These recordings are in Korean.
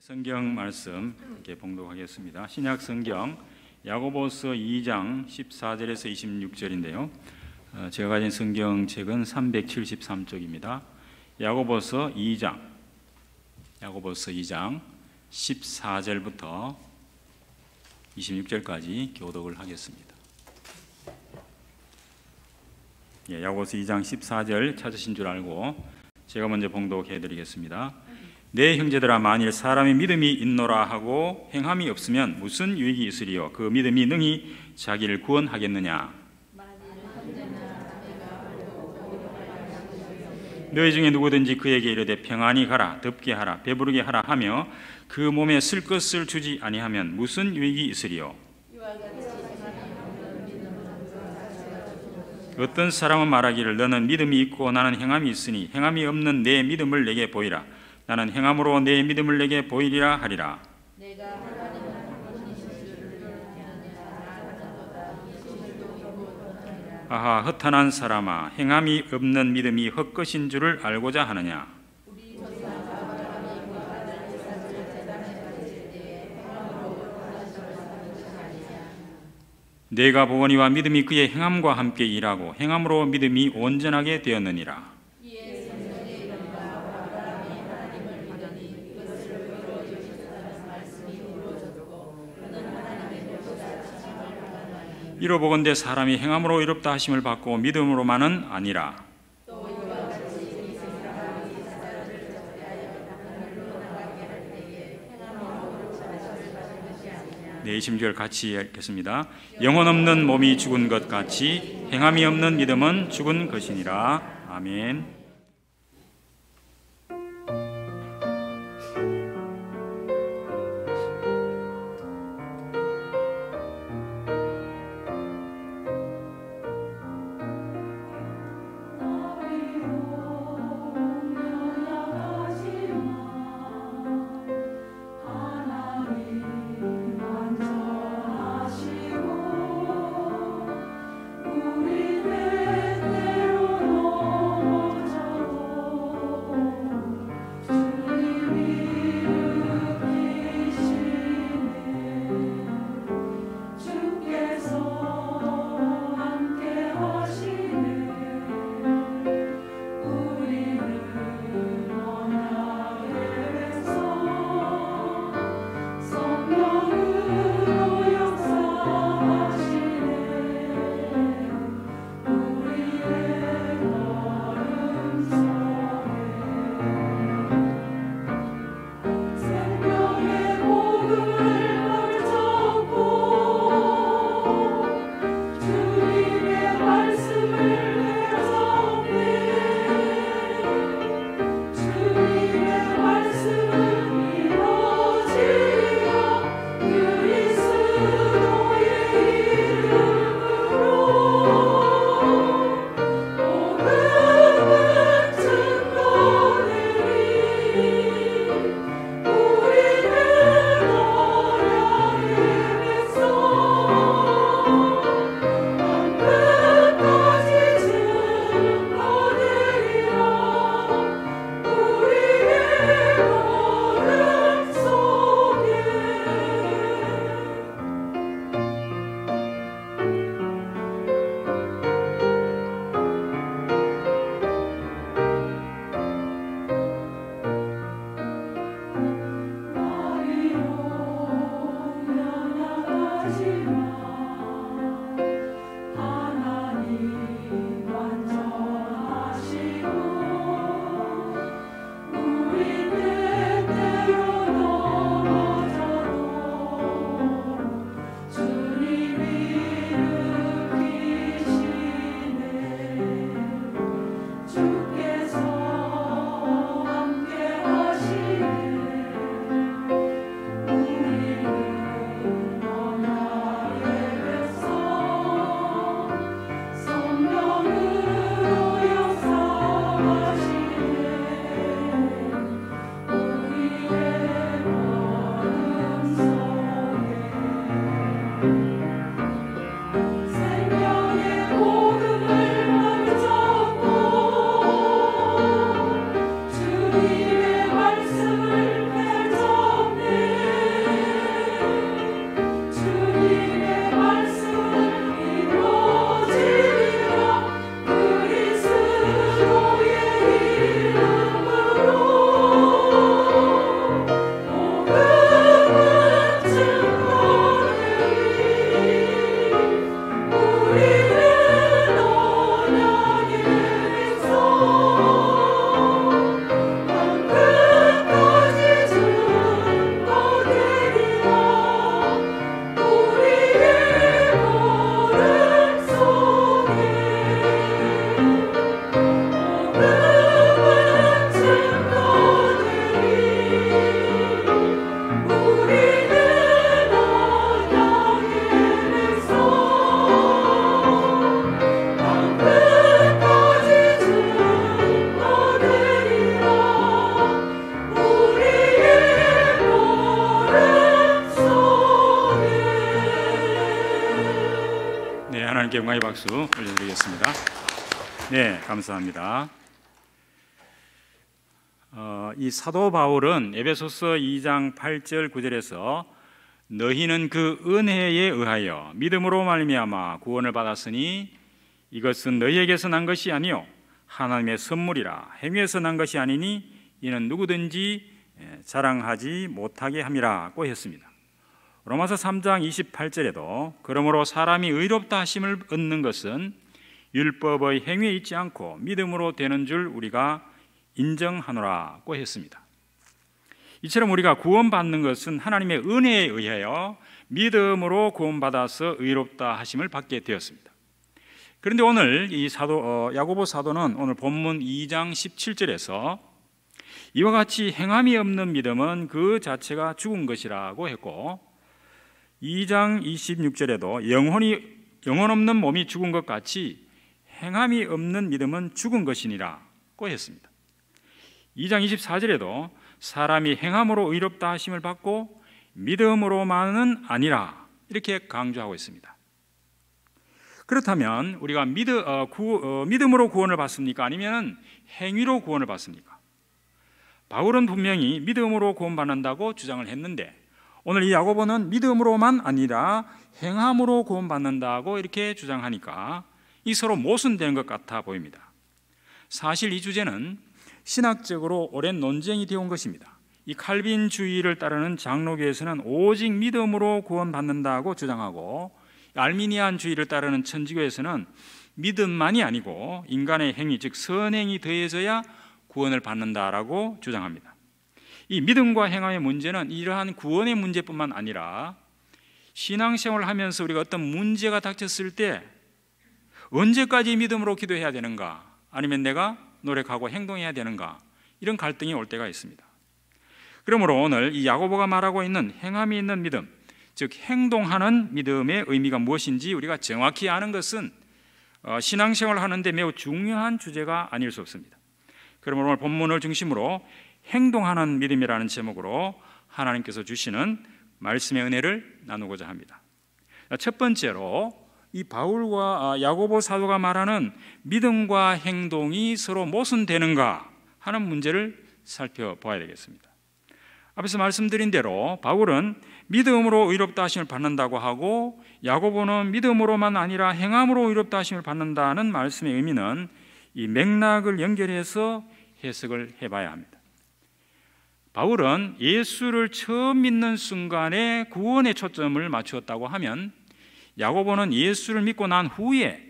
성경 말씀 이렇게 봉독하겠습니다. 신약 성경 야고보서 2장 14절에서 26절인데요. 어, 제가 가진 성경책은 373쪽입니다. 야고보서 2장 야고보서 2장 14절부터 26절까지 교독을 하겠습니다. 예, 야고보서 2장 14절 찾으신 줄 알고 제가 먼저 봉독해 드리겠습니다. 내 형제들아 만일 사람의 믿음이 있노라 하고 행함이 없으면 무슨 유익이 있으리요 그 믿음이 능히 자기를 구원하겠느냐 너희 중에 누구든지 그에게 이르되 평안히 가라 덥게 하라 배부르게 하라 하며 그 몸에 쓸 것을 주지 아니하면 무슨 유익이 있으리요 어떤 사람은 말하기를 너는 믿음이 있고 나는 행함이 있으니 행함이 없는 내 믿음을 내게 보이라 나는 행함으로 내 믿음을 내게 보이리라 하리라. 아하 허탄한 사람아 행함이 없는 믿음이 헛것인 줄을 알고자 하느냐 내가 보거니와 믿음이 그의 행함과 함께 일하고 행함으로 믿음이 온전하게 되었느니라 이로 보건대 사람이 행함으로 의롭다 하심을 받고 믿음으로만은 아니라 네, 20절 같이 읽겠습니다. 영혼 없는 몸이 죽은 것 같이 행함이 없는 믿음은 죽은 것이니라. 아멘. 네, 감사합니다. 어, 이 사도 바울은 에베소서 2장 8절 9절에서 너희는 그 은혜에 의하여 믿음으로 말미암아 구원을 받았으니 이것은 너희에게서 난 것이 아니요 하나님의 선물이라 행위에서 난 것이 아니니 이는 누구든지 예, 자랑하지 못하게 함이라고 했습니다. 로마서 3장 28절에도 그러므로 사람이 의롭다 하심을 얻는 것은 율법의 행위에 있지 않고 믿음으로 되는 줄 우리가 인정하노라고 했습니다. 이처럼 우리가 구원받는 것은 하나님의 은혜에 의하여 믿음으로 구원받아서 의롭다 하심을 받게 되었습니다. 그런데 오늘 이 사도 어, 야고보 사도는 오늘 본문 2장 17절에서 이와 같이 행함이 없는 믿음은 그 자체가 죽은 것이라고 했고 2장 26절에도 영혼이 영혼 없는 몸이 죽은 것 같이 행함이 없는 믿음은 죽은 것이니라고 했습니다. 2장 24절에도 사람이 행함으로 의롭다 하심을 받고 믿음으로만은 아니라 이렇게 강조하고 있습니다. 그렇다면 우리가 믿, 어, 구, 어, 믿음으로 구원을 받습니까? 아니면 행위로 구원을 받습니까? 바울은 분명히 믿음으로 구원받는다고 주장을 했는데 오늘 이 야고보는 믿음으로만 아니라 행함으로 구원받는다고 이렇게 주장하니까 이 서로 모순되는 것 같아 보입니다. 사실 이 주제는 신학적으로 오랜 논쟁이 되어온 것입니다. 이 칼빈주의를 따르는 장로교에서는 오직 믿음으로 구원받는다고 주장하고 알미니안주의를 따르는 천주교에서는 믿음만이 아니고 인간의 행위 즉 선행이 더해져야 구원을 받는다라고 주장합니다. 이 믿음과 행함의 문제는 이러한 구원의 문제뿐만 아니라 신앙생활을 하면서 우리가 어떤 문제가 닥쳤을 때 언제까지 믿음으로 기도해야 되는가? 아니면 내가 노력하고 행동해야 되는가? 이런 갈등이 올 때가 있습니다. 그러므로 오늘 이 야고보가 말하고 있는 행함이 있는 믿음, 즉 행동하는 믿음의 의미가 무엇인지 우리가 정확히 아는 것은 어, 신앙생활 하는데 매우 중요한 주제가 아닐 수 없습니다. 그러므로 오늘 본문을 중심으로 행동하는 믿음이라는 제목으로 하나님께서 주시는 말씀의 은혜를 나누고자 합니다. 첫 번째로 이 바울과 아, 야고보 사도가 말하는 믿음과 행동이 서로 모순되는가 하는 문제를 살펴봐야 되겠습니다. 앞에서 말씀드린 대로 바울은 믿음으로 의롭다 하심을 받는다고 하고 야고보는 믿음으로만 아니라 행함으로 의롭다 하심을 받는다는 말씀의 의미는 이 맥락을 연결해서 해석을 해봐야 합니다. 바울은 예수를 처음 믿는 순간에 구원에 초점을 맞추었다고 하면 야고보는 예수를 믿고 난 후에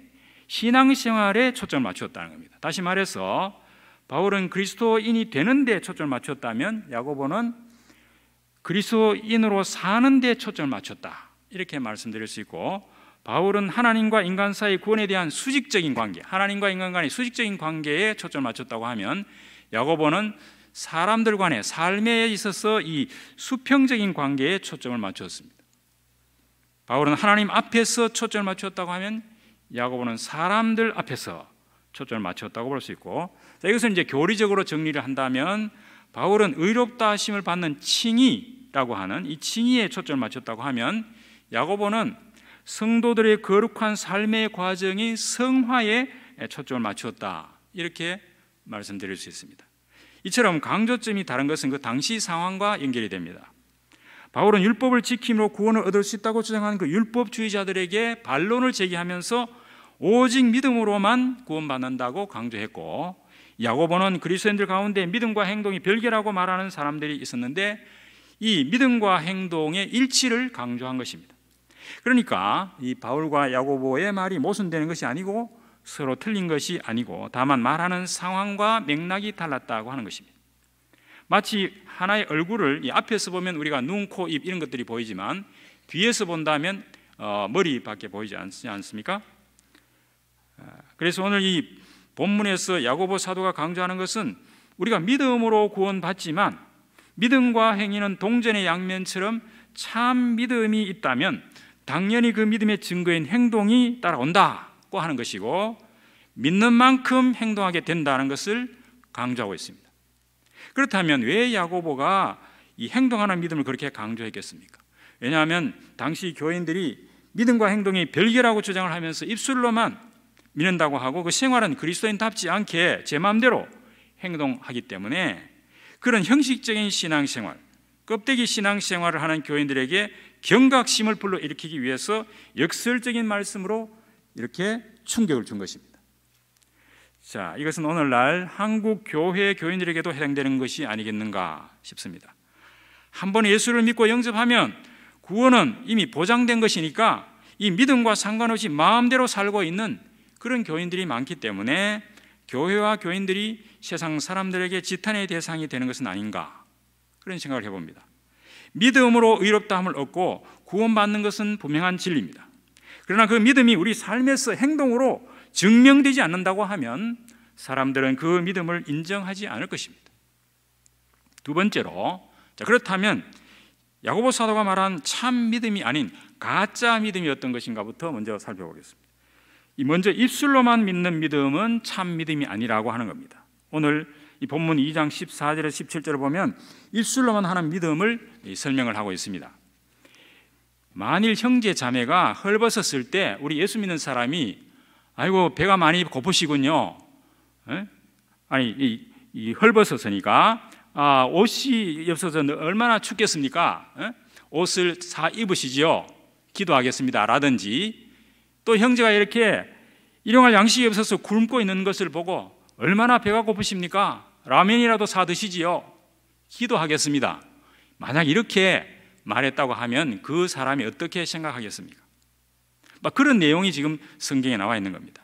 신앙생활에 초점을 맞추었다는 겁니다. 다시 말해서 바울은 그리스도인이 되는 데 초점을 맞췄다면 야고보는 그리스도인으로 사는 데 초점을 맞췄다. 이렇게 말씀드릴 수 있고 바울은 하나님과 인간 사이 구원에 대한 수직적인 관계, 하나님과 인간 간의 수직적인 관계에 초점을 맞췄다고 하면 야고보는 사람들 간의 삶에 있어서 이 수평적인 관계에 초점을 맞췄습니다. 바울은 하나님 앞에서 초점을 맞췄다고 하면 야고보는 사람들 앞에서 초점을 맞췄다고볼 수 있고 자, 이것은 이제 교리적으로 정리를 한다면 바울은 의롭다 하심을 받는 칭의라고 하는 이 칭의에 초점을 맞췄다고 하면 야고보는 성도들의 거룩한 삶의 과정이 성화에 초점을 맞췄다 이렇게 말씀드릴 수 있습니다. 이처럼 강조점이 다른 것은 그 당시 상황과 연결이 됩니다. 바울은 율법을 지킴으로 구원을 얻을 수 있다고 주장하는 그 율법주의자들에게 반론을 제기하면서 오직 믿음으로만 구원받는다고 강조했고 야고보는 그리스도인들 가운데 믿음과 행동이 별개라고 말하는 사람들이 있었는데 이 믿음과 행동의 일치를 강조한 것입니다. 그러니까 이 바울과 야고보의 말이 모순되는 것이 아니고 서로 틀린 것이 아니고 다만 말하는 상황과 맥락이 달랐다고 하는 것입니다. 마치 하나의 얼굴을 앞에서 보면 우리가 눈, 코, 입 이런 것들이 보이지만 뒤에서 본다면 어, 머리밖에 보이지 않습니까? 아, 그래서 오늘 이 본문에서 야고보 사도가 강조하는 것은 우리가 믿음으로 구원받지만 믿음과 행위는 동전의 양면처럼 참 믿음이 있다면 당연히 그 믿음의 증거인 행동이 따라온다고 하는 것이고 믿는 만큼 행동하게 된다는 것을 강조하고 있습니다. 그렇다면 왜 야고보가 이 행동하는 믿음을 그렇게 강조했겠습니까? 왜냐하면 당시 교인들이 믿음과 행동이 별개라고 주장을 하면서 입술로만 믿는다고 하고 그 생활은 그리스도인답지 않게 제 마음대로 행동하기 때문에 그런 형식적인 신앙생활, 껍데기 신앙생활을 하는 교인들에게 경각심을 불러일으키기 위해서 역설적인 말씀으로 이렇게 충격을 준 것입니다. 자, 이것은 오늘날 한국 교회 교인들에게도 해당되는 것이 아니겠는가 싶습니다. 한 번 예수를 믿고 영접하면 구원은 이미 보장된 것이니까 이 믿음과 상관없이 마음대로 살고 있는 그런 교인들이 많기 때문에 교회와 교인들이 세상 사람들에게 지탄의 대상이 되는 것은 아닌가 그런 생각을 해봅니다. 믿음으로 의롭다함을 얻고 구원받는 것은 분명한 진리입니다. 그러나 그 믿음이 우리 삶에서 행동으로 증명되지 않는다고 하면 사람들은 그 믿음을 인정하지 않을 것입니다. 두 번째로 자, 그렇다면 야고보 사도가 말한 참 믿음이 아닌 가짜 믿음이 어떤 것인가부터 먼저 살펴보겠습니다. 이 먼저 입술로만 믿는 믿음은 참 믿음이 아니라고 하는 겁니다. 오늘 이 본문 2장 14절에서 17절을 보면 입술로만 하는 믿음을 설명을 하고 있습니다. 만일 형제 자매가 헐벗었을 때 우리 예수 믿는 사람이 아이고 배가 많이 고프시군요. 에? 예? 아니 이, 이 헐벗어서니까 아, 옷이 없어서 얼마나 춥겠습니까? 에? 예? 옷을 사 입으시지요. 기도하겠습니다. 라든지 또 형제가 이렇게 일용할 양식이 없어서 굶고 있는 것을 보고 얼마나 배가 고프십니까? 라면이라도 사 드시지요. 기도하겠습니다. 만약 이렇게 말했다고 하면 그 사람이 어떻게 생각하겠습니까? 막 그런 내용이 지금 성경에 나와 있는 겁니다.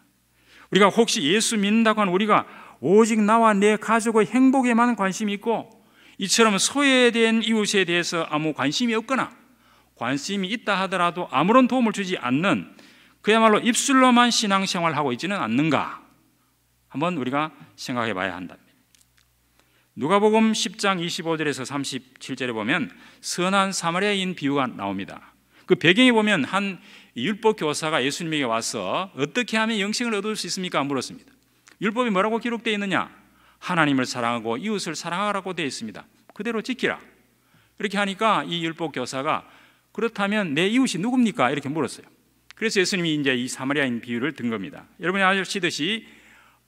우리가 혹시 예수 믿는다고 하는 우리가 오직 나와 내 가족의 행복에만 관심이 있고 이처럼 소외된 이웃에 대해서 아무 관심이 없거나 관심이 있다 하더라도 아무런 도움을 주지 않는 그야말로 입술로만 신앙생활을 하고 있지는 않는가 한번 우리가 생각해 봐야 한다. 누가복음 10장 25절에서 37절에 보면 선한 사마리아인 비유가 나옵니다. 그 배경에 보면 한 율법 교사가 예수님에게 와서 어떻게 하면 영생을 얻을 수 있습니까? 물었습니다. 율법이 뭐라고 기록되어 있느냐? 하나님을 사랑하고 이웃을 사랑하라고 되어 있습니다. 그대로 지키라. 그렇게 하니까 이 율법 교사가 그렇다면 내 이웃이 누굽니까? 이렇게 물었어요. 그래서 예수님이 이제 이 사마리아인 비유를 든 겁니다. 여러분이 아시듯이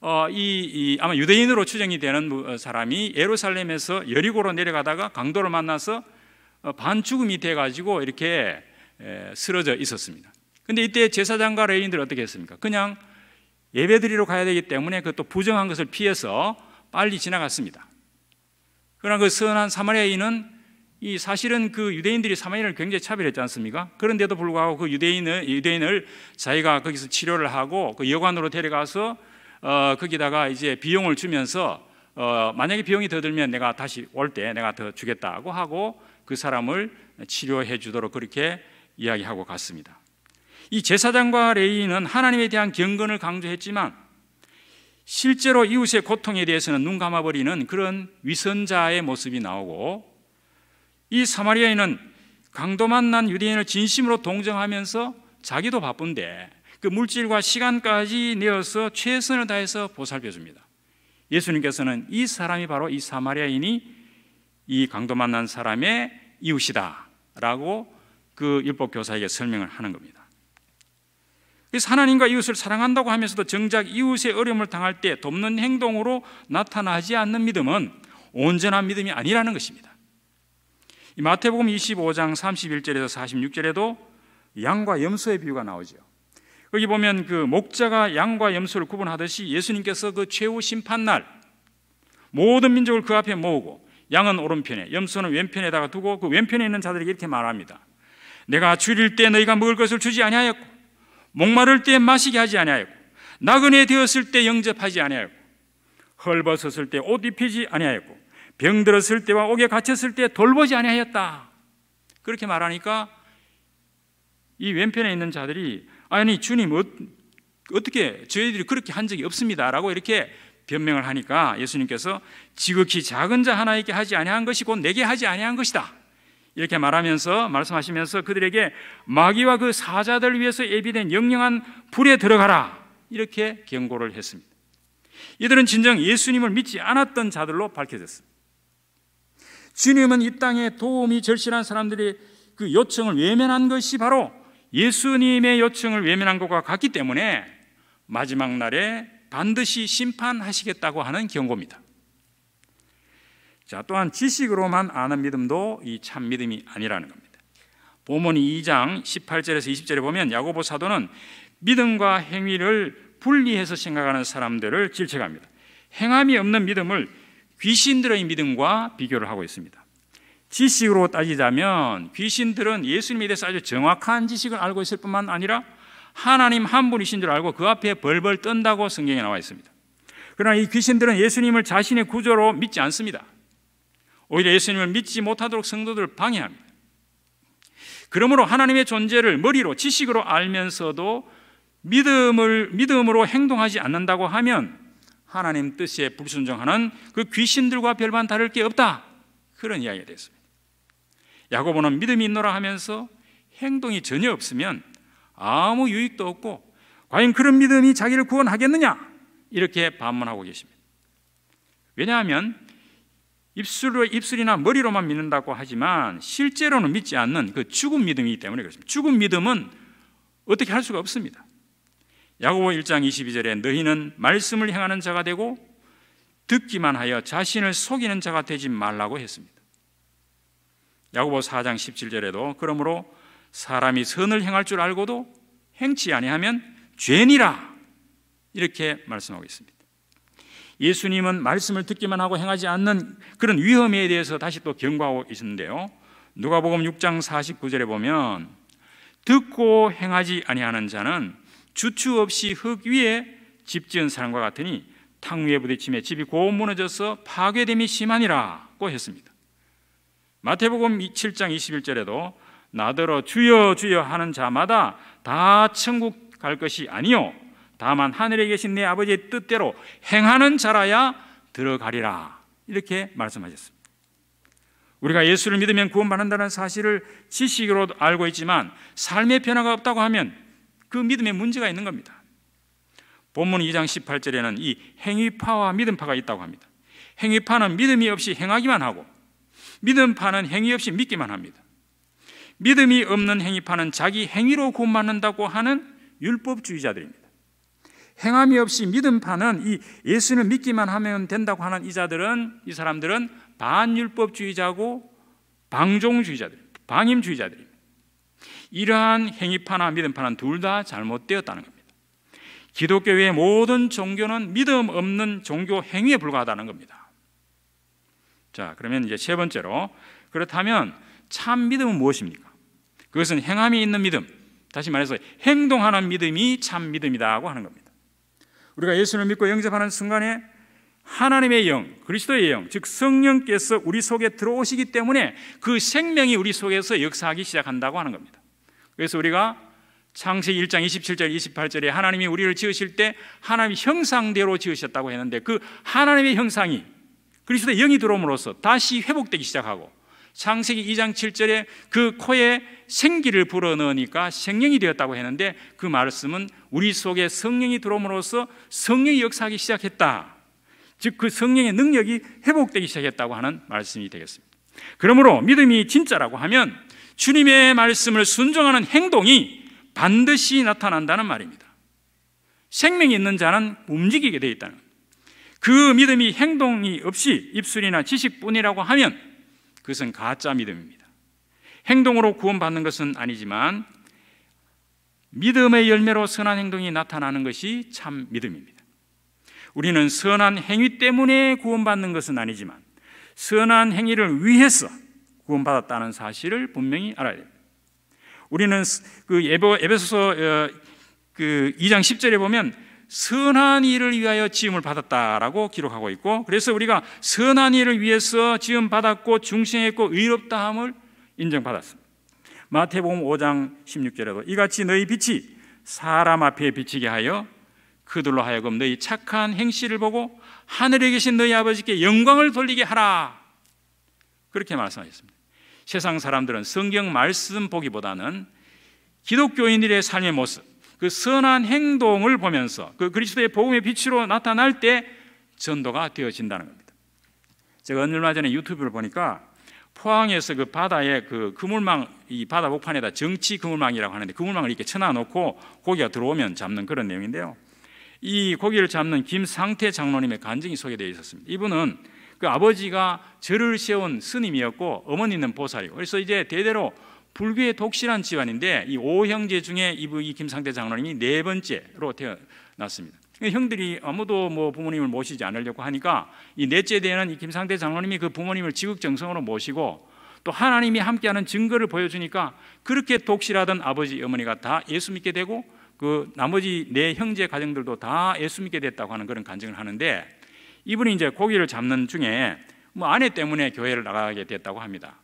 어, 이, 이, 아마 유대인으로 추정이 되는 어, 사람이 예루살렘에서 여리고로 내려가다가 강도를 만나서 어, 반죽음이 돼가지고 이렇게 쓰러져 있었습니다. 근데 이때 제사장과 레인들 어떻게 했습니까? 그냥 예배드리러 가야 되기 때문에 그것도 부정한 것을 피해서 빨리 지나갔습니다. 그러나 그 선한 사마리아인은 이 사실은 그 유대인들이 사마리아인을 굉장히 차별했지 않습니까? 그런데도 불구하고 그 유대인을, 유대인을 자기가 거기서 치료를 하고 그 여관으로 데려가서 어, 거기다가 이제 비용을 주면서 어, 만약에 비용이 더 들면 내가 다시 올 때 내가 더 주겠다고 하고 그 사람을 치료해 주도록 그렇게 이야기하고 갔습니다. 이 제사장과 레이는 하나님에 대한 경건을 강조했지만 실제로 이웃의 고통에 대해서는 눈 감아버리는 그런 위선자의 모습이 나오고 이 사마리아인은 강도 만난 유대인을 진심으로 동정하면서 자기도 바쁜데 그 물질과 시간까지 내어서 최선을 다해서 보살펴 줍니다. 예수님께서는 이 사람이 바로 이 사마리아인이 이 강도 만난 사람의 이웃이다라고 그 율법 교사에게 설명을 하는 겁니다. 그래서 하나님과 이웃을 사랑한다고 하면서도 정작 이웃의 어려움을 당할 때 돕는 행동으로 나타나지 않는 믿음은 온전한 믿음이 아니라는 것입니다. 마태복음 25장 31절에서 46절에도 양과 염소의 비유가 나오죠. 여기 보면 그 목자가 양과 염소를 구분하듯이 예수님께서 그 최후 심판 날 모든 민족을 그 앞에 모으고 양은 오른편에 염소는 왼편에다가 두고 그 왼편에 있는 자들에게 이렇게 말합니다. 내가 줄일 때 너희가 먹을 것을 주지 아니하였고 목마를 때 마시게 하지 아니하였고 나그네 되었을 때 영접하지 아니하였고 헐벗었을 때 옷 입히지 아니하였고 병들었을 때와 옥에 갇혔을 때 돌보지 아니하였다. 그렇게 말하니까 이 왼편에 있는 자들이 아니 주님 어, 어떻게 저희들이 그렇게 한 적이 없습니다라고 이렇게 변명을 하니까 예수님께서 지극히 작은 자 하나에게 하지 아니한 것이 곧 내게 하지 아니한 것이다. 이렇게 말하면서 말씀하시면서 그들에게 마귀와 그 사자들 위해서 예비된 영영한 불에 들어가라 이렇게 경고를 했습니다. 이들은 진정 예수님을 믿지 않았던 자들로 밝혀졌습니다. 주님은 이 땅에 도움이 절실한 사람들이 그 요청을 외면한 것이 바로 예수님의 요청을 외면한 것과 같기 때문에 마지막 날에 반드시 심판하시겠다고 하는 경고입니다. 자, 또한 지식으로만 아는 믿음도 이 참 믿음이 아니라는 겁니다. 본문 2장 18절에서 20절에 보면 야고보 사도는 믿음과 행위를 분리해서 생각하는 사람들을 질책합니다. 행함이 없는 믿음을 귀신들의 믿음과 비교를 하고 있습니다. 지식으로 따지자면 귀신들은 예수님에 대해서 아주 정확한 지식을 알고 있을 뿐만 아니라 하나님 한 분이신 줄 알고 그 앞에 벌벌 떤다고 성경에 나와 있습니다. 그러나 이 귀신들은 예수님을 자신의 구조로 믿지 않습니다. 오히려 예수님을 믿지 못하도록 성도들을 방해합니다. 그러므로 하나님의 존재를 머리로 지식으로 알면서도 믿음을 믿음으로 행동하지 않는다고 하면 하나님 뜻에 불순종하는 그 귀신들과 별반 다를 게 없다. 그런 이야기가 됐습니다. 야고보는 믿음이 있노라 하면서 행동이 전혀 없으면 아무 유익도 없고 과연 그런 믿음이 자기를 구원하겠느냐 이렇게 반문하고 계십니다. 왜냐하면 입술로 입술이나 머리로만 믿는다고 하지만 실제로는 믿지 않는 그 죽은 믿음이기 때문에 그렇습니다. 죽은 믿음은 어떻게 할 수가 없습니다. 야고보 1장 22절에 너희는 말씀을 행하는 자가 되고 듣기만 하여 자신을 속이는 자가 되지 말라고 했습니다. 야고보 4장 17절에도 그러므로 사람이 선을 행할 줄 알고도 행치 아니하면 죄니라 이렇게 말씀하고 있습니다. 예수님은 말씀을 듣기만 하고 행하지 않는 그런 위험에 대해서 다시 또 경고하고 있는데요. 누가복음 6장 49절에 보면 듣고 행하지 아니하는 자는 주추 없이 흙 위에 집 지은 사람과 같으니 탕 위에 부딪힘에 집이 고 무너져서 파괴됨이 심하니라고 했습니다. 마태복음 7장 21절에도 나더러 주여 주여 하는 자마다 다 천국 갈 것이 아니요 다만 하늘에 계신 내 아버지의 뜻대로 행하는 자라야 들어가리라. 이렇게 말씀하셨습니다. 우리가 예수를 믿으면 구원받는다는 사실을 지식으로 알고 있지만 삶의 변화가 없다고 하면 그 믿음에 문제가 있는 겁니다. 본문 2장 18절에는 이 행위파와 믿음파가 있다고 합니다. 행위파는 믿음이 없이 행하기만 하고 믿음파는 행위 없이 믿기만 합니다. 믿음이 없는 행위파는 자기 행위로 구원받는다고 하는 율법주의자들입니다. 행함이 없이 믿음 파는 이예수를 믿기만 하면 된다고 하는 이 자들은 이 사람들은 반율법주의자고 방종주의자들, 방임주의자들입니다. 이러한 행위파나 믿음파는 둘 다 잘못되었다는 겁니다. 기독교의 모든 종교는 믿음 없는 종교 행위에 불과하다는 겁니다. 자, 그러면 이제 세 번째로 그렇다면 참 믿음은 무엇입니까? 그것은 행함이 있는 믿음, 다시 말해서 행동하는 믿음이 참 믿음이라고 하는 겁니다. 우리가 예수를 믿고 영접하는 순간에 하나님의 영, 그리스도의 영, 즉 성령께서 우리 속에 들어오시기 때문에 그 생명이 우리 속에서 역사하기 시작한다고 하는 겁니다. 그래서 우리가 창세 1장 27절 28절에 하나님이 우리를 지으실 때 하나님 형상대로 지으셨다고 했는데 그 하나님의 형상이 그리스도의 영이 들어옴으로써 다시 회복되기 시작하고 창세기 2장 7절에 그 코에 생기를 불어넣으니까 생명이 되었다고 했는데 그 말씀은 우리 속에 성령이 들어옴으로써 성령이 역사하기 시작했다. 즉 그 성령의 능력이 회복되기 시작했다고 하는 말씀이 되겠습니다. 그러므로 믿음이 진짜라고 하면 주님의 말씀을 순종하는 행동이 반드시 나타난다는 말입니다. 생명이 있는 자는 움직이게 되어 있다는 그 믿음이 행동이 없이 입술이나 지식뿐이라고 하면 그것은 가짜 믿음입니다. 행동으로 구원받는 것은 아니지만 믿음의 열매로 선한 행동이 나타나는 것이 참 믿음입니다. 우리는 선한 행위 때문에 구원받는 것은 아니지만 선한 행위를 위해서 구원받았다는 사실을 분명히 알아야 됩니다. 우리는 그 에베소서 어, 그 2장 10절에 보면 선한 일을 위하여 지음을 받았다라고 기록하고 있고 그래서 우리가 선한 일을 위해서 지음 받았고 중생했고 의롭다함을 인정받았습니다. 마태복음 5장 16절에도 이같이 너희 빛이 사람 앞에 비치게 하여 그들로 하여금 너희 착한 행실을 보고 하늘에 계신 너희 아버지께 영광을 돌리게 하라. 그렇게 말씀하셨습니다. 세상 사람들은 성경 말씀 보기보다는 기독교인들의 삶의 모습, 그 선한 행동을 보면서 그 그리스도의 복음의 빛으로 나타날 때 전도가 되어진다는 겁니다. 제가 얼마 전에 유튜브를 보니까 포항에서 그 바다에 그 그물망 이 바다 목판에다 정치 그물망이라고 하는데 그물망을 이렇게 쳐놔 놓고 고기가 들어오면 잡는 그런 내용인데요. 이 고기를 잡는 김상태 장로님의 간증이 소개되어 있었습니다. 이분은 그 아버지가 절을 세운 스님이었고 어머니는 보살이고 그래서 이제 대대로 불교의 독실한 집안인데 이 오형제 중에 이분이 김상대 장로님이 네 번째로 태어났습니다. 그러니까 형들이 아무도 뭐 부모님을 모시지 않으려고 하니까 이 넷째 대에는 이 김상대 장로님이 그 부모님을 지극정성으로 모시고 또 하나님이 함께하는 증거를 보여주니까 그렇게 독실하던 아버지 어머니가 다 예수 믿게 되고 그 나머지 네 형제 가정들도 다 예수 믿게 됐다고 하는 그런 간증을 하는데 이분이 이제 고기를 잡는 중에 뭐 아내 때문에 교회를 나가게 됐다고 합니다.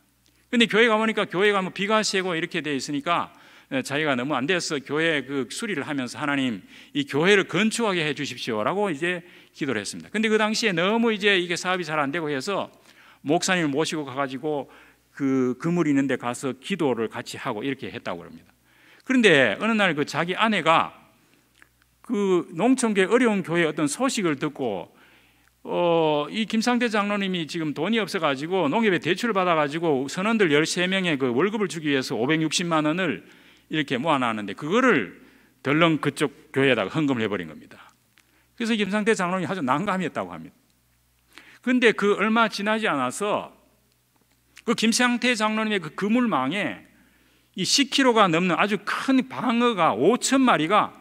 근데 교회 가보니까 교회 가면 뭐 비가 세고 이렇게 돼 있으니까 예, 자기가 너무 안 돼서 교회 그 수리를 하면서 하나님 이 교회를 건축하게 해 주십시오라고 이제 기도를 했습니다. 근데 그 당시에 너무 이제 이게 사업이 잘 안 되고 해서 목사님을 모시고 가가지고 그 그물 있는데 가서 기도를 같이 하고 이렇게 했다고 합니다. 그런데 어느 날 그 자기 아내가 그 농촌계 어려운 교회 어떤 소식을 듣고 어, 이 김상태 장로님이 지금 돈이 없어가지고 농협에 대출을 받아가지고 선원들 13명의 그 월급을 주기 위해서 560만 원을 이렇게 모아놨는데 그거를 덜렁 그쪽 교회에다가 헌금을 해버린 겁니다. 그래서 김상태 장로님이 아주 난감했다고 합니다. 근데 그 얼마 지나지 않아서 그 김상태 장로님의 그 그물망에 이 10km가 넘는 아주 큰 방어가 5천 마리가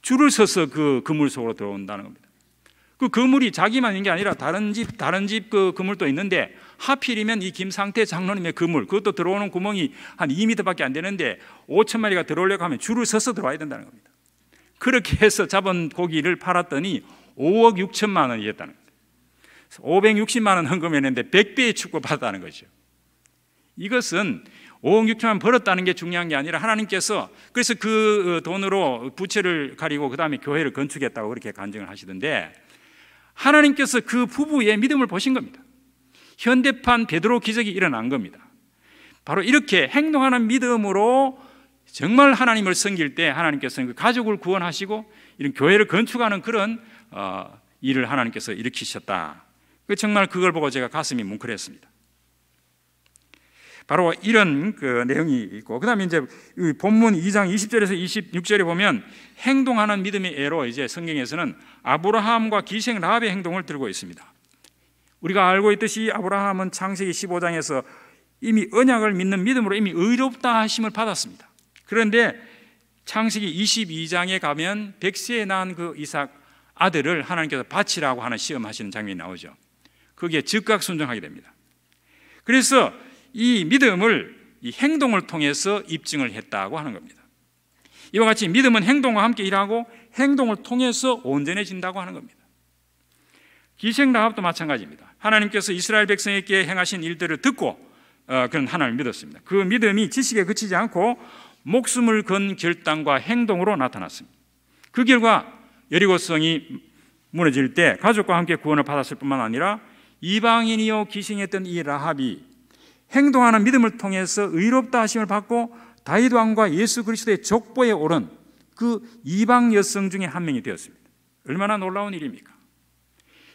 줄을 서서 그 그물 속으로 들어온다는 겁니다. 그 그물이 자기만 있는 게 아니라 다른 집 다른 집 그 그물도 있는데 하필이면 이 김상태 장로님의 그물 그것도 들어오는 구멍이 한 2미터밖에 안 되는데 5천 마리가 들어오려고 하면 줄을 서서 들어와야 된다는 겁니다. 그렇게 해서 잡은 고기를 팔았더니 5억 6천만 원이었다는 겁니다. 560만 원 헌금했는데 100배의 축구받았다는 거죠. 이것은 5억 6천만 벌었다는 게 중요한 게 아니라 하나님께서 그래서 그 돈으로 부채를 가리고 그 다음에 교회를 건축했다고 그렇게 간증을 하시던데 하나님께서 그 부부의 믿음을 보신 겁니다. 현대판 베드로 기적이 일어난 겁니다. 바로 이렇게 행동하는 믿음으로 정말 하나님을 섬길 때 하나님께서는 그 가족을 구원하시고 이런 교회를 건축하는 그런 어, 일을 하나님께서 일으키셨다. 그 정말 그걸 보고 제가 가슴이 뭉클했습니다. 바로 이런 그 내용이 있고 그다음에 이제 본문 2장 20절에서 26절에 보면 행동하는 믿음의 애로 이제 성경에서는 아브라함과 기생 라합의 행동을 들고 있습니다. 우리가 알고 있듯이 아브라함은 창세기 15장에서 이미 언약을 믿는 믿음으로 이미 의롭다 하심을 받았습니다. 그런데 창세기 22장에 가면 백세에 낳은 그 이삭 아들을 하나님께서 바치라고 하는 시험하시는 장면이 나오죠. 거기에 즉각 순종하게 됩니다. 그래서 이 믿음을 이 행동을 통해서 입증을 했다고 하는 겁니다. 이와 같이 믿음은 행동과 함께 일하고 행동을 통해서 온전해진다고 하는 겁니다. 기생 라합도 마찬가지입니다. 하나님께서 이스라엘 백성에게 행하신 일들을 듣고 어, 그런 하나님을 믿었습니다. 그 믿음이 지식에 그치지 않고 목숨을 건 결단과 행동으로 나타났습니다. 그 결과 여리고성이 무너질 때 가족과 함께 구원을 받았을 뿐만 아니라 이방인이요 기생했던 이 라합이 행동하는 믿음을 통해서 의롭다 하심을 받고 다윗 왕과 예수 그리스도의 족보에 오른 그 이방 여성 중에 한 명이 되었습니다. 얼마나 놀라운 일입니까?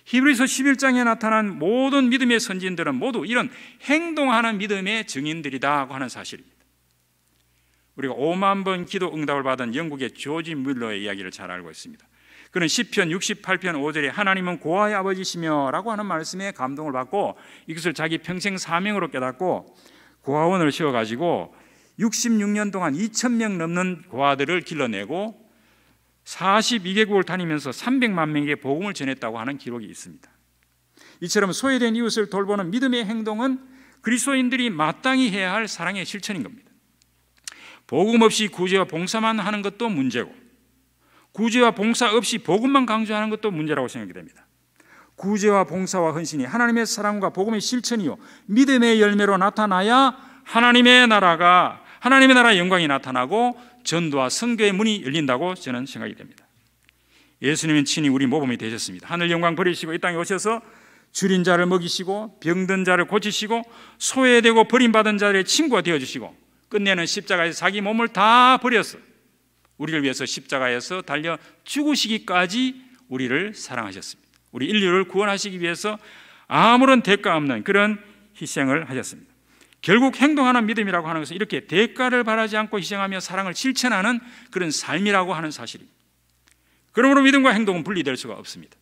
히브리서 11장에 나타난 모든 믿음의 선진들은 모두 이런 행동하는 믿음의 증인들이다고 하는 사실입니다. 우리가 5만 번 기도 응답을 받은 영국의 조지 물러의 이야기를 잘 알고 있습니다. 그는 시편 68편 5절에 하나님은 고아의 아버지시며라고 하는 말씀에 감동을 받고 이것을 자기 평생 사명으로 깨닫고 고아원을 세워 가지고 66년 동안 2천 명 넘는 고아들을 길러내고 42개국을 다니면서 300만 명에게 복음을 전했다고 하는 기록이 있습니다. 이처럼 소외된 이웃을 돌보는 믿음의 행동은 그리스도인들이 마땅히 해야 할 사랑의 실천인 겁니다. 복음 없이 구제와 봉사만 하는 것도 문제고 구제와 봉사 없이 복음만 강조하는 것도 문제라고 생각이 됩니다. 구제와 봉사와 헌신이 하나님의 사랑과 복음의 실천이요 믿음의 열매로 나타나야 하나님의 나라가 하나님의 나라의 영광이 나타나고 전도와 선교의 문이 열린다고 저는 생각이 됩니다. 예수님은 친히 우리 모범이 되셨습니다. 하늘 영광 버리시고 이 땅에 오셔서 줄인 자를 먹이시고 병든 자를 고치시고 소외되고 버림받은 자들의 친구가 되어 주시고 끝내는 십자가에서 자기 몸을 다 버렸어. 우리를 위해서 십자가에서 달려 죽으시기까지 우리를 사랑하셨습니다. 우리 인류를 구원하시기 위해서 아무런 대가 없는 그런 희생을 하셨습니다. 결국 행동하는 믿음이라고 하는 것은 이렇게 대가를 바라지 않고 희생하며 사랑을 실천하는 그런 삶이라고 하는 사실입니다. 그러므로 믿음과 행동은 분리될 수가 없습니다.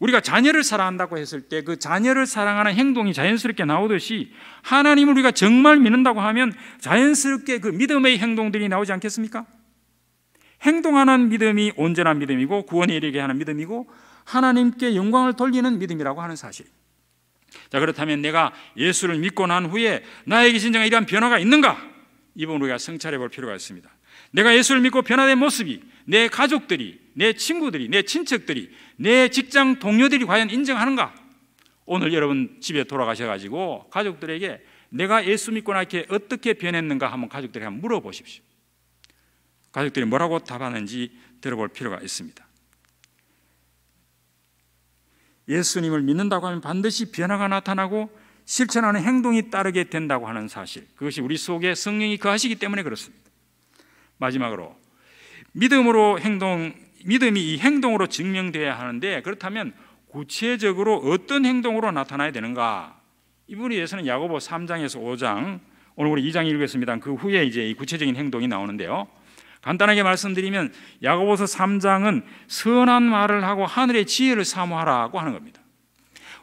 우리가 자녀를 사랑한다고 했을 때 그 자녀를 사랑하는 행동이 자연스럽게 나오듯이 하나님을 우리가 정말 믿는다고 하면 자연스럽게 그 믿음의 행동들이 나오지 않겠습니까? 행동하는 믿음이 온전한 믿음이고 구원에 이르게 하는 믿음이고 하나님께 영광을 돌리는 믿음이라고 하는 사실. 자, 그렇다면 내가 예수를 믿고 난 후에 나에게 진정 한 이러한 변화가 있는가? 이 부분 우리가 성찰해 볼 필요가 있습니다. 내가 예수를 믿고 변화된 모습이 내 가족들이 내 친구들이, 내 친척들이, 내 직장 동료들이 과연 인정하는가? 오늘 여러분 집에 돌아가셔가지고 가족들에게 내가 예수 믿고 나게 어떻게 변했는가 한번 가족들에게 한번 물어보십시오. 가족들이 뭐라고 답하는지 들어볼 필요가 있습니다. 예수님을 믿는다고 하면 반드시 변화가 나타나고 실천하는 행동이 따르게 된다고 하는 사실. 그것이 우리 속에 성령이 거하시기 때문에 그렇습니다. 마지막으로 믿음으로 행동 믿음이 이 행동으로 증명되어야 하는데 그렇다면 구체적으로 어떤 행동으로 나타나야 되는가? 이분에 대해서는 야고보 3장에서 5장 오늘 우리 2장 읽겠습니다. 그 후에 이제 구체적인 행동이 나오는데요. 간단하게 말씀드리면 야고보서 3장은 선한 말을 하고 하늘의 지혜를 사모하라고 하는 겁니다.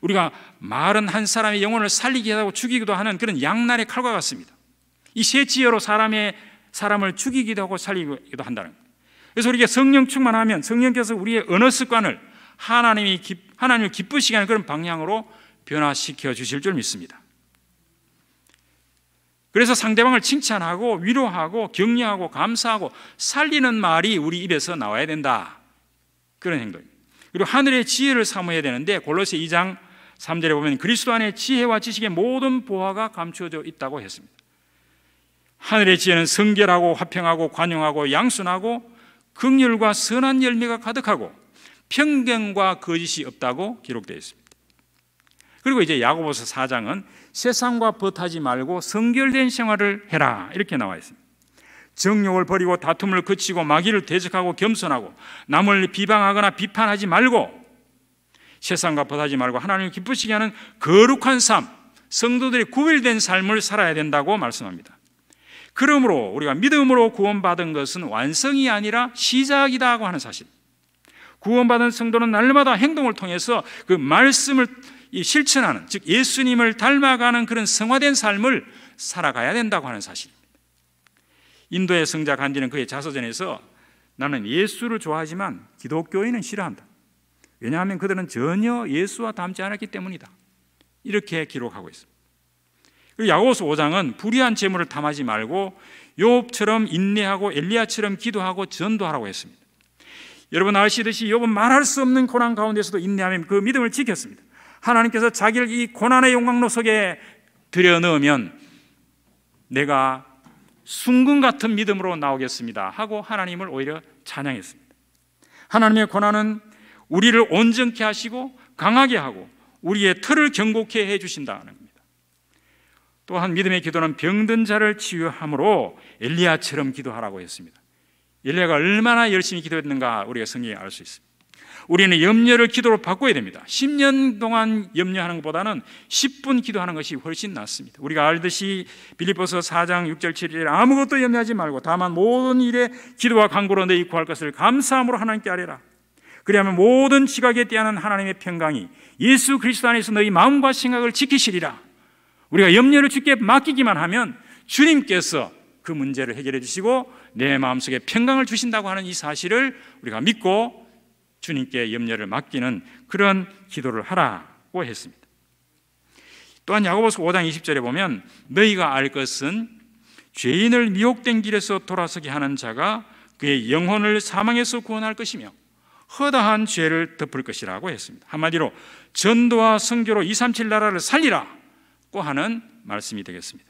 우리가 말은 한 사람의 영혼을 살리기도 하고 죽이기도 하는 그런 양날의 칼과 같습니다. 이세 지혜로 사람의 사람을 죽이기도 하고 살리기도 한다는 것. 그래서 우리가 성령 충만하면 성령께서 우리의 언어 습관을 하나님이 하나님을 기쁘시게 하는 그런 방향으로 변화시켜 주실 줄 믿습니다. 그래서 상대방을 칭찬하고 위로하고 격려하고 감사하고 살리는 말이 우리 입에서 나와야 된다. 그런 행동입니다. 그리고 하늘의 지혜를 삼모야 되는데 골로새 2장 3절에 보면 그리스도 안에 지혜와 지식의 모든 보화가 감추어져 있다고 했습니다. 하늘의 지혜는 성결하고 화평하고 관용하고 양순하고 극률과 선한 열매가 가득하고 편견과 거짓이 없다고 기록되어 있습니다. 그리고 이제 야고보서 4장은 세상과 벗하지 말고 성결된 생활을 해라 이렇게 나와 있습니다. 정욕을 버리고 다툼을 그치고 마귀를 대적하고 겸손하고 남을 비방하거나 비판하지 말고 세상과 벗하지 말고 하나님을 기쁘시게 하는 거룩한 삶, 성도들이 구별된 삶을 살아야 된다고 말씀합니다. 그러므로 우리가 믿음으로 구원받은 것은 완성이 아니라 시작이다 고 하는 사실. 구원받은 성도는 날마다 행동을 통해서 그 말씀을 실천하는, 즉 예수님을 닮아가는 그런 성화된 삶을 살아가야 된다고 하는 사실입니다. 인도의 성자 간디는 그의 자서전에서 나는 예수를 좋아하지만 기독교인은 싫어한다. 왜냐하면 그들은 전혀 예수와 닮지 않았기 때문이다. 이렇게 기록하고 있습니다. 그리고 야고보서 5장은 불의한 재물을 탐하지 말고 요 욥처럼 인내하고 엘리야처럼 기도하고 전도하라고 했습니다. 여러분 아시듯이 욥은 말할 수 없는 고난 가운데서도 인내하며 그 믿음을 지켰습니다. 하나님께서 자기를 이 고난의 용광로 속에 들여 넣으면 내가 순금 같은 믿음으로 나오겠습니다 하고 하나님을 오히려 찬양했습니다. 하나님의 고난은 우리를 온전케 하시고 강하게 하고 우리의 틀을 경고케 해 주신다 는 또한 믿음의 기도는 병든 자를 치유함으로 엘리야처럼 기도하라고 했습니다. 엘리야가 얼마나 열심히 기도했는가 우리가 성경에 알 수 있습니다. 우리는 염려를 기도로 바꿔야 됩니다. 10년 동안 염려하는 것보다는 10분 기도하는 것이 훨씬 낫습니다. 우리가 알듯이 빌리포서 4장 6절 7절 아무것도 염려하지 말고 다만 모든 일에 기도와 간구로 내입 구할 것을 감사함으로 하나님께 아뢰라. 그리하면 모든 지각에 뛰어난 하나님의 평강이 예수 그리스도 안에서 너희 마음과 생각을 지키시리라. 우리가 염려를 주께 맡기기만 하면 주님께서 그 문제를 해결해 주시고 내 마음속에 평강을 주신다고 하는 이 사실을 우리가 믿고 주님께 염려를 맡기는 그런 기도를 하라고 했습니다. 또한 야고보서 5장 20절에 보면 너희가 알 것은 죄인을 미혹된 길에서 돌아서게 하는 자가 그의 영혼을 사망에서 구원할 것이며 허다한 죄를 덮을 것이라고 했습니다. 한마디로 전도와 성교로 237 나라를 살리라 촉구하는 말씀이 되겠습니다.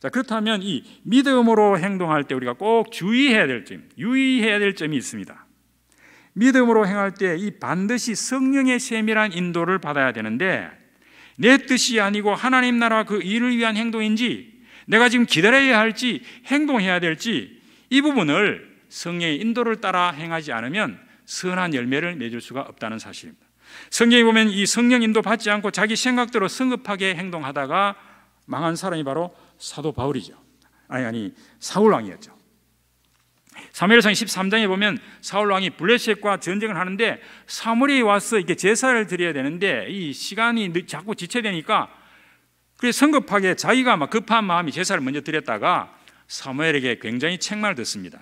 자, 그렇다면 이 믿음으로 행동할 때 우리가 꼭 주의해야 될 점, 유의해야 될 점이 있습니다. 믿음으로 행할 때 이 반드시 성령의 세밀한 인도를 받아야 되는데 내 뜻이 아니고 하나님 나라 그 일을 위한 행동인지 내가 지금 기다려야 할지 행동해야 될지 이 부분을 성령의 인도를 따라 행하지 않으면 선한 열매를 맺을 수가 없다는 사실입니다. 성경에 보면 이 성령 인도 받지 않고 자기 생각대로 성급하게 행동하다가 망한 사람이 바로 사도 바울이죠. 아니 아니 사울 왕이었죠. 사무엘상 13장에 보면 사울 왕이 블레셋과 전쟁을 하는데 사무엘이 와서 이렇게 제사를 드려야 되는데 이 시간이 자꾸 지체되니까 그래서 성급하게 자기가 막 급한 마음이 제사를 먼저 드렸다가 사무엘에게 굉장히 책망을 듣습니다.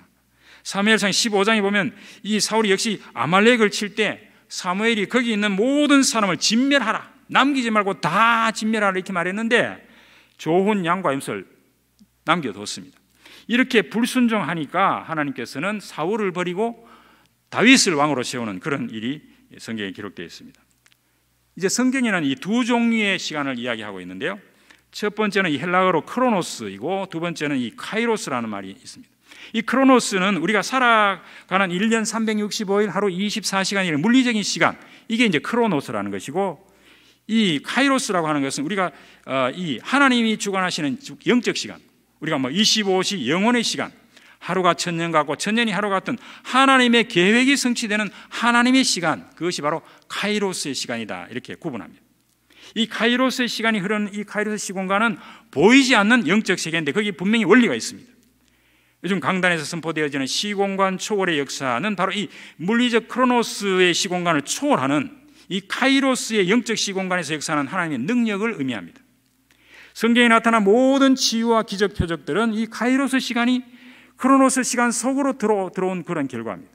사무엘상 15장에 보면 이 사울이 역시 아말렉을 칠때 사무엘이 거기 있는 모든 사람을 진멸하라. 남기지 말고 다 진멸하라 이렇게 말했는데 좋은 양과 염소를 남겨뒀습니다. 이렇게 불순종하니까 하나님께서는 사울을 버리고 다윗을 왕으로 세우는 그런 일이 성경에 기록되어 있습니다. 이제 성경에는 이 두 종류의 시간을 이야기하고 있는데요. 첫 번째는 이 헬라어로 크로노스이고 두 번째는 이 카이로스라는 말이 있습니다. 이 크로노스는 우리가 살아가는 1년 365일 하루 24시간이라는 물리적인 시간, 이게 이제 크로노스라는 것이고 이 카이로스라고 하는 것은 우리가 어, 이 하나님이 주관하시는 영적 시간, 우리가 뭐 25시 영혼의 시간, 하루가 천년 같고 천년이 하루 같은 하나님의 계획이 성취되는 하나님의 시간, 그것이 바로 카이로스의 시간이다. 이렇게 구분합니다. 이 카이로스의 시간이 흐르는 이 카이로스 시공간은 보이지 않는 영적 세계인데 거기 분명히 원리가 있습니다. 요즘 강단에서 선포되어지는 시공간 초월의 역사는 바로 이 물리적 크로노스의 시공간을 초월하는 이 카이로스의 영적 시공간에서 역사하는 하나님의 능력을 의미합니다. 성경에 나타난 모든 치유와 기적 표적들은 이 카이로스 시간이 크로노스 시간 속으로 들어, 들어온 그런 결과입니다.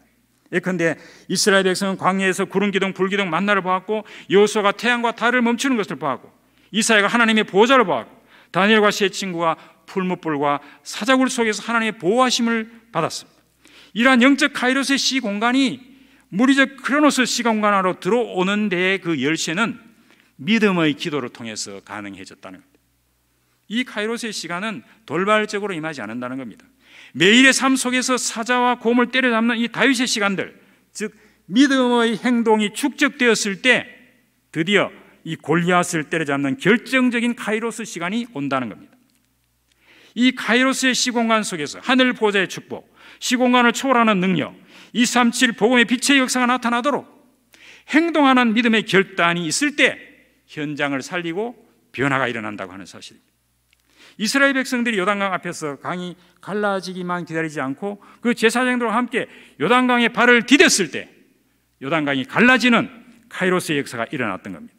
예컨대 이스라엘 백성은 광야에서 구름 기둥 불기둥 만나를 보았고 여호가 태양과 달을 멈추는 것을 보았고 이사야가 하나님의 보좌를 보았고 다니엘과 시의 친구가 풀무불과 사자굴 속에서 하나님의 보호하심을 받았습니다. 이러한 영적 카이로스의 시 공간이 무리적 크로노스 시공간으로 들어오는 데의 그 열쇠는 믿음의 기도를 통해서 가능해졌다는 겁니다. 이 카이로스의 시간은 돌발적으로 임하지 않는다는 겁니다. 매일의 삶 속에서 사자와 곰을 때려잡는 이 다윗의 시간들, 즉 믿음의 행동이 축적되었을 때 드디어 이 골리앗을 때려잡는 결정적인 카이로스 시간이 온다는 겁니다. 이카이로스의 시공간 속에서 하늘 보좌의 축복, 시공간을 초월하는 능력, 237 복음의 빛의 역사가 나타나도록 행동하는 믿음의 결단이 있을 때 현장을 살리고 변화가 일어난다고 하는 사실입니다. 이스라엘 백성들이 요단강 앞에서 강이 갈라지기만 기다리지 않고 그 제사장들과 함께 요단강에 발을 디뎠을 때 요단강이 갈라지는 카이로스의 역사가 일어났던 겁니다.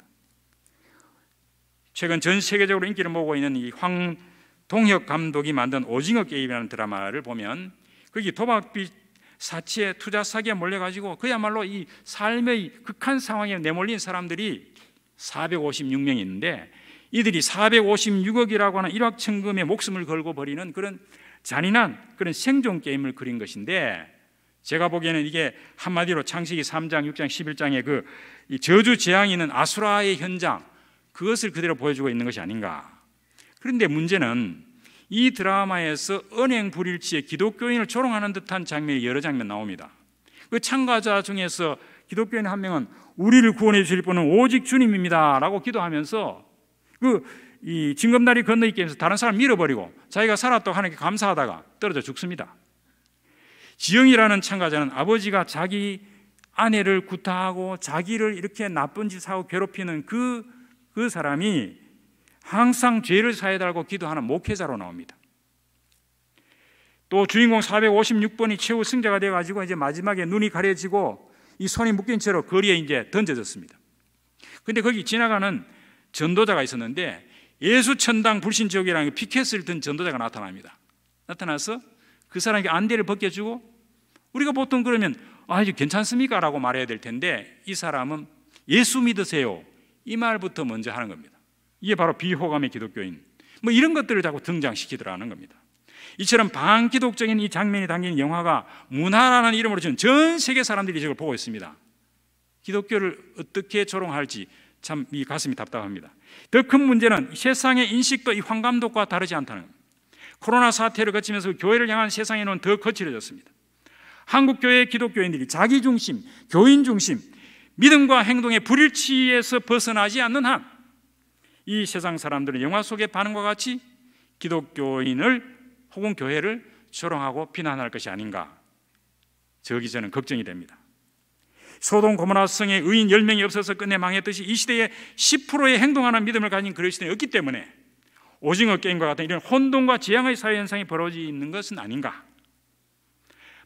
최근 전 세계적으로 인기를 모으고 있는 이황 동혁 감독이 만든 오징어 게임이라는 드라마를 보면 거기 도박빚 사치에 투자 사기에 몰려가지고 그야말로 이 삶의 극한 상황에 내몰린 사람들이 456명이 있는데 이들이 456억이라고 하는 일확천금의 목숨을 걸고 버리는 그런 잔인한 그런 생존 게임을 그린 것인데 제가 보기에는 이게 한마디로 창세기 3장, 6장, 11장의 그 저주 재앙이 있는 아수라의 현장 그것을 그대로 보여주고 있는 것이 아닌가 그런데 문제는 이 드라마에서 은행 불일치에 기독교인을 조롱하는 듯한 장면이 여러 장면 나옵니다. 그 참가자 중에서 기독교인 한 명은 우리를 구원해 주실 분은 오직 주님입니다라고 기도하면서 그이 징검다리 건너기 게임서 다른 사람 밀어버리고 자기가 살았다고 하나님께 감사하다가 떨어져 죽습니다. 지영이라는 참가자는 아버지가 자기 아내를 구타하고 자기를 이렇게 나쁜 짓 하고 괴롭히는 그, 그 사람이 항상 죄를 사해달고 라 기도하는 목회자로 나옵니다. 또 주인공 456번이 최후 승자가 돼 가지고 이제 마지막에 눈이 가려지고 이 손이 묶인 채로 거리에 이제 던져졌습니다. 근데 거기 지나가는 전도자가 있었는데 예수 천당 불신 지역이라는 피켓을 든 전도자가 나타납니다. 나타나서 그 사람에게 안대를 벗겨주고 우리가 보통 그러면 아 이제 괜찮습니까라고 말해야 될 텐데 이 사람은 예수 믿으세요 이 말부터 먼저 하는 겁니다. 이게 바로 비호감의 기독교인. 뭐 이런 것들을 자꾸 등장시키더라는 겁니다. 이처럼 반기독적인 이 장면이 담긴 영화가 문화라는 이름으로 지금 전 세계 사람들이 이걸 보고 있습니다. 기독교를 어떻게 조롱할지 참 이 가슴이 답답합니다. 더 큰 문제는 세상의 인식도 이 환감독과 다르지 않다는 코로나 사태를 거치면서 교회를 향한 세상에는 더 거칠어졌습니다. 한국 교회의 기독교인들이 자기 중심, 교인 중심, 믿음과 행동의 불일치에서 벗어나지 않는 한이 세상 사람들은 영화 속의 반응과 같이 기독교인을 혹은 교회를 조롱하고 비난할 것이 아닌가 저기 저는 걱정이 됩니다 소동 고모라 성에 의인 10명이 없어서 끝내 망했듯이 이 시대에 10%의 행동하는 믿음을 가진 그리스도인이 없기 때문에 오징어 게임과 같은 이런 혼돈과 재앙의 사회 현상이 벌어지는 것은 아닌가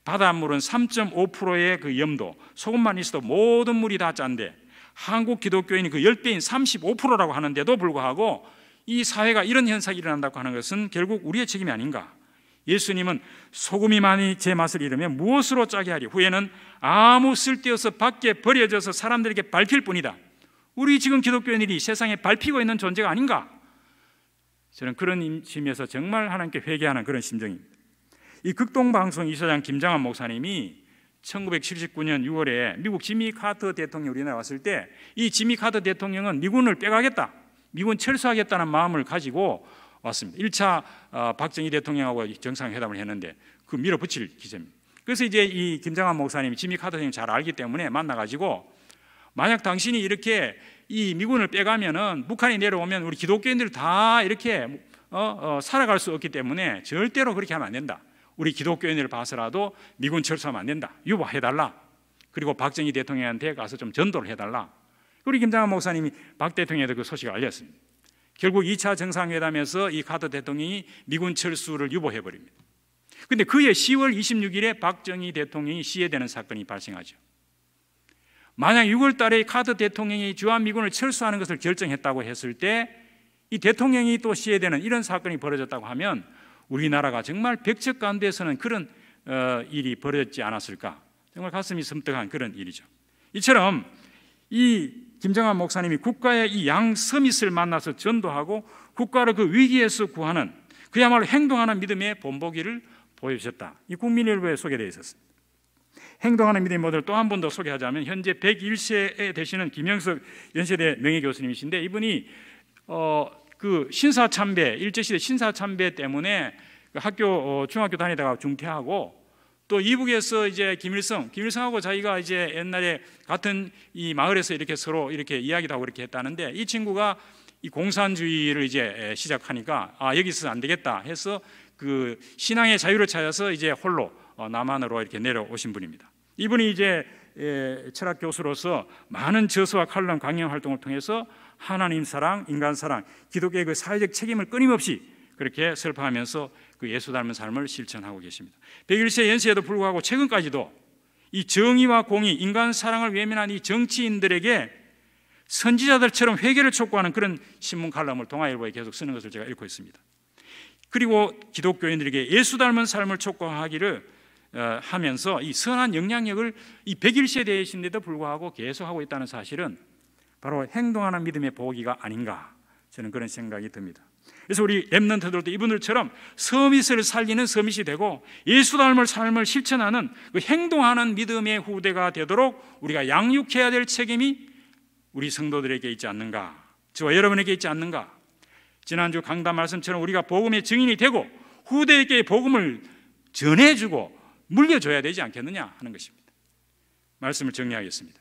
바닷물은 3.5%의 그 염도 소금만 있어도 모든 물이 다 짠데 한국 기독교인이 그 10배인 35%라고 하는데도 불구하고 이 사회가 이런 현상이 일어난다고 하는 것은 결국 우리의 책임이 아닌가. 예수님은 소금이 많이 제 맛을 잃으면 무엇으로 짜게 하리 후에는 아무 쓸데없어 밖에 버려져서 사람들에게 밟힐 뿐이다. 우리 지금 기독교인들이 세상에 밟히고 있는 존재가 아닌가? 저는 그런 심에서 정말 하나님께 회개하는 그런 심정입니다. 이 극동방송 이사장 김장한 목사님이 1979년 6월에 미국 지미 카터 대통령이 우리나라 왔을 때 이 지미 카터 대통령은 미군을 빼가겠다, 미군 철수하겠다는 마음을 가지고 왔습니다. 1차 어, 박정희 대통령하고 정상회담을 했는데 그 밀어붙일 기세입니다. 그래서 이제 이김정한 목사님이 지미 카터 대통령 잘 알기 때문에 만나가지고 만약 당신이 이렇게 이 미군을 빼가면은 북한이 내려오면 우리 기독교인들 다 이렇게 어, 어, 살아갈 수 없기 때문에 절대로 그렇게 하면 안 된다. 우리 기독교인을 봐서라도 미군 철수하면 안 된다. 유보해달라. 그리고 박정희 대통령한테 가서 좀 전도를 해달라. 우리 김장한 목사님이 박 대통령에도 그 소식을 알렸습니다. 결국 2차 정상회담에서 이 카드 대통령이 미군 철수를 유보해버립니다. 근데 그해 10월 26일에 박정희 대통령이 시해되는 사건이 발생하죠. 만약 6월 달에 카드 대통령이 주한미군을 철수하는 것을 결정했다고 했을 때 이 대통령이 또 시해되는 이런 사건이 벌어졌다고 하면 우리나라가 정말 백척 가운데서는 그런 어, 일이 벌어지지 않았을까 정말 가슴이 섬뜩한 그런 일이죠. 이처럼 이 김정환 목사님이 국가의 이양 서밋을 만나서 전도하고 국가를 그 위기에서 구하는 그야말로 행동하는 믿음의 본보기를 보여주셨다. 이 국민일보에 소개되어 있었습니다. 행동하는 믿음의 모델 또 한 번 더 소개하자면 현재 101세에 되시는 김영석 연세대 명예교수님이신데 이분이 어, 그 신사 참배 일제 시대 신사 참배 때문에 그 학교 어, 중학교 다니다가 중퇴하고 또 이북에서 이제 김일성, 김일성하고 자기가 이제 옛날에 같은 이 마을에서 이렇게 서로 이렇게 이야기도 하고 이렇게 했다는데 이 친구가 이 공산주의를 이제 시작하니까 아 여기서 안 되겠다 해서 그 신앙의 자유를 찾아서 이제 홀로 어, 남한으로 이렇게 내려오신 분입니다. 이분이 이제 예, 철학 교수로서 많은 저서와 칼럼 강연 활동을 통해서 하나님 사랑, 인간 사랑, 기독교의 그 사회적 책임을 끊임없이 그렇게 설파하면서 그 예수 닮은 삶을 실천하고 계십니다. 101세 연세에도 불구하고 최근까지도 이 정의와 공의, 인간 사랑을 외면한 이 정치인들에게 선지자들처럼 회개를 촉구하는 그런 신문 칼럼을 동아일보에 계속 쓰는 것을 제가 읽고 있습니다. 그리고 기독교인들에게 예수 닮은 삶을 촉구하기를 어, 하면서 이 선한 영향력을 이 백일시에 대신데도 불구하고 계속하고 있다는 사실은 바로 행동하는 믿음의 보기가 아닌가 저는 그런 생각이 듭니다. 그래서 우리 랩런트들도 이분들처럼 서밋을 살리는 서밋이 되고 예수 닮을 삶을 실천하는 그 행동하는 믿음의 후대가 되도록 우리가 양육해야 될 책임이 우리 성도들에게 있지 않는가 저와 여러분에게 있지 않는가 지난주 강단 말씀처럼 우리가 복음의 증인이 되고 후대에게 복음을 전해주고 물려줘야 되지 않겠느냐 하는 것입니다. 말씀을 정리하겠습니다.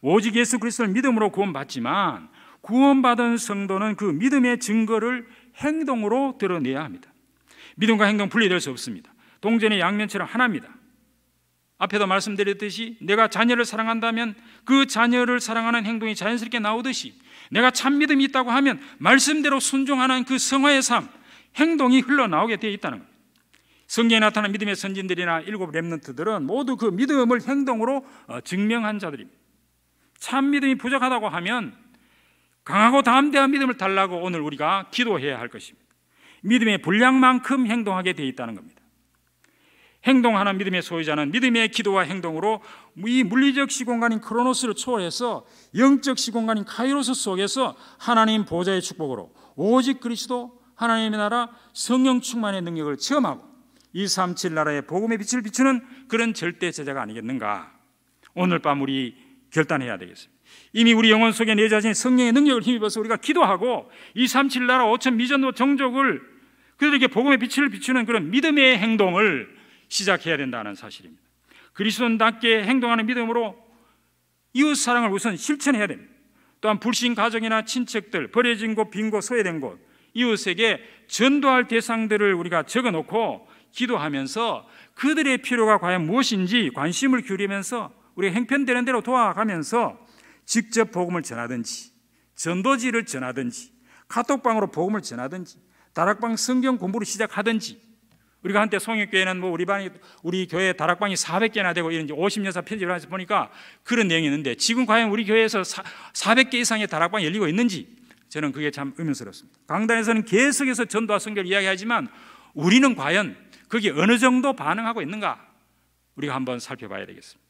오직 예수 그리스도를 믿음으로 구원받지만 구원받은 성도는 그 믿음의 증거를 행동으로 드러내야 합니다. 믿음과 행동 분리될 수 없습니다. 동전의 양면처럼 하나입니다. 앞에도 말씀드렸듯이 내가 자녀를 사랑한다면 그 자녀를 사랑하는 행동이 자연스럽게 나오듯이 내가 참 믿음이 있다고 하면 말씀대로 순종하는 그 성화의 삶, 행동이 흘러나오게 되어 있다는 것. 성경에 나타난 믿음의 선진들이나 일곱 렘넌트들은 모두 그 믿음을 행동으로 어, 증명한 자들입니다. 참 믿음이 부족하다고 하면 강하고 담대한 믿음을 달라고 오늘 우리가 기도해야 할 것입니다. 믿음의 분량만큼 행동하게 되어 있다는 겁니다. 행동하는 믿음의 소유자는 믿음의 기도와 행동으로 이 물리적 시공간인 크로노스를 초월해서 영적 시공간인 카이로스 속에서 하나님 보좌의 축복으로 오직 그리스도 하나님의 나라 성령 충만의 능력을 체험하고 237 나라의 복음의 빛을 비추는 그런 절대 제자가 아니겠는가? 오늘 밤 우리 결단해야 되겠습니다. 이미 우리 영혼 속에 내 자신의 성령의 능력을 힘입어서 우리가 기도하고 237 나라 5천 미전도 정족을 그들에게 복음의 빛을 비추는 그런 믿음의 행동을 시작해야 된다는 사실입니다. 그리스도인답게 행동하는 믿음으로 이웃 사랑을 우선 실천해야 됩니다. 또한 불신 가정이나 친척들, 버려진 곳, 빈 곳, 소외된 곳, 이웃에게 전도할 대상들을 우리가 적어 놓고 기도하면서 그들의 필요가 과연 무엇인지 관심을 기울이면서 우리 행편되는 대로 도와가면서 직접 복음을 전하든지 전도지를 전하든지 카톡방으로 복음을 전하든지 다락방 성경 공부를 시작하든지 우리가 한때 송역교회는 뭐 우리 반이 우리 교회 다락방이 400개나 되고 이런 지5 0여사편지를 하서 보니까 그런 내용이 있는데 지금 과연 우리 교회에서 400개 이상의 다락방이 열리고 있는지 저는 그게 참 의문스럽습니다. 강단에서는 계속해서 전도와 성결 이야기하지만 우리는 과연 그게 어느 정도 반응하고 있는가 우리가 한번 살펴봐야 되겠습니다.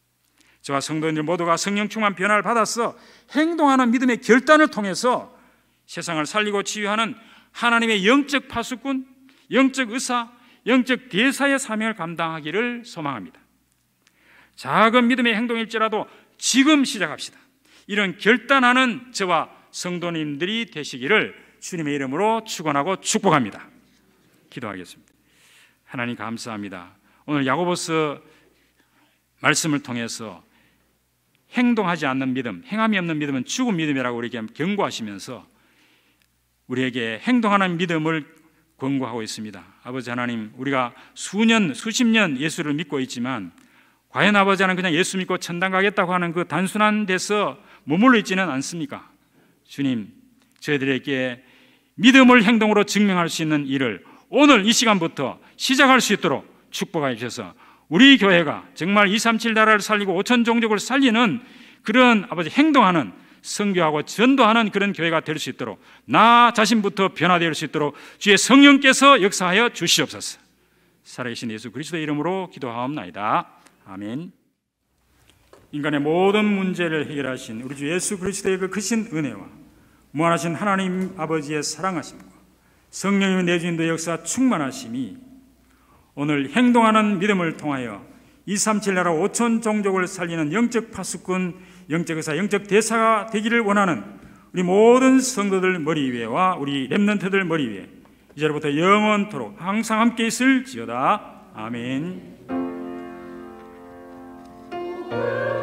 저와 성도님들 모두가 성령 충만 변화를 받아서 행동하는 믿음의 결단을 통해서 세상을 살리고 치유하는 하나님의 영적 파수꾼, 영적 의사, 영적 대사의 사명을 감당하기를 소망합니다. 작은 믿음의 행동일지라도 지금 시작합시다. 이런 결단하는 저와 성도님들이 되시기를 주님의 이름으로 축원하고 축복합니다. 기도하겠습니다. 하나님 감사합니다. 오늘 야고보스 말씀을 통해서 행동하지 않는 믿음, 행함이 없는 믿음은 죽은 믿음이라고 우리에게 경고하시면서 우리에게 행동하는 믿음을 권고하고 있습니다. 아버지 하나님, 우리가 수년, 수십 년 예수를 믿고 있지만 과연 아버지 하 그냥 예수 믿고 천당 가겠다고 하는 그 단순한 데서 머물러 있지는 않습니까? 주님, 저희들에게 믿음을 행동으로 증명할 수 있는 일을 오늘 이 시간부터 시작할 수 있도록 축복하여 주셔서 우리 교회가 정말 237 나라를 살리고 5천 종족을 살리는 그런 아버지 행동하는 성교하고 전도하는 그런 교회가 될 수 있도록 나 자신부터 변화될 수 있도록 주의 성령께서 역사하여 주시옵소서. 살아계신 예수 그리스도의 이름으로 기도하옵나이다. 아멘. 인간의 모든 문제를 해결하신 우리 주 예수 그리스도의 그 크신 은혜와 무한하신 하나님 아버지의 사랑하심과 성령님의 내주인 도 역사 충만하심이 오늘 행동하는 믿음을 통하여 237 나라 5천 종족을 살리는 영적 파수꾼, 영적 의사, 영적 대사가 되기를 원하는 우리 모든 성도들 머리 위에와 우리 랩런트들 머리 위에 이제부터 영원토록 항상 함께 있을지어다. 아멘.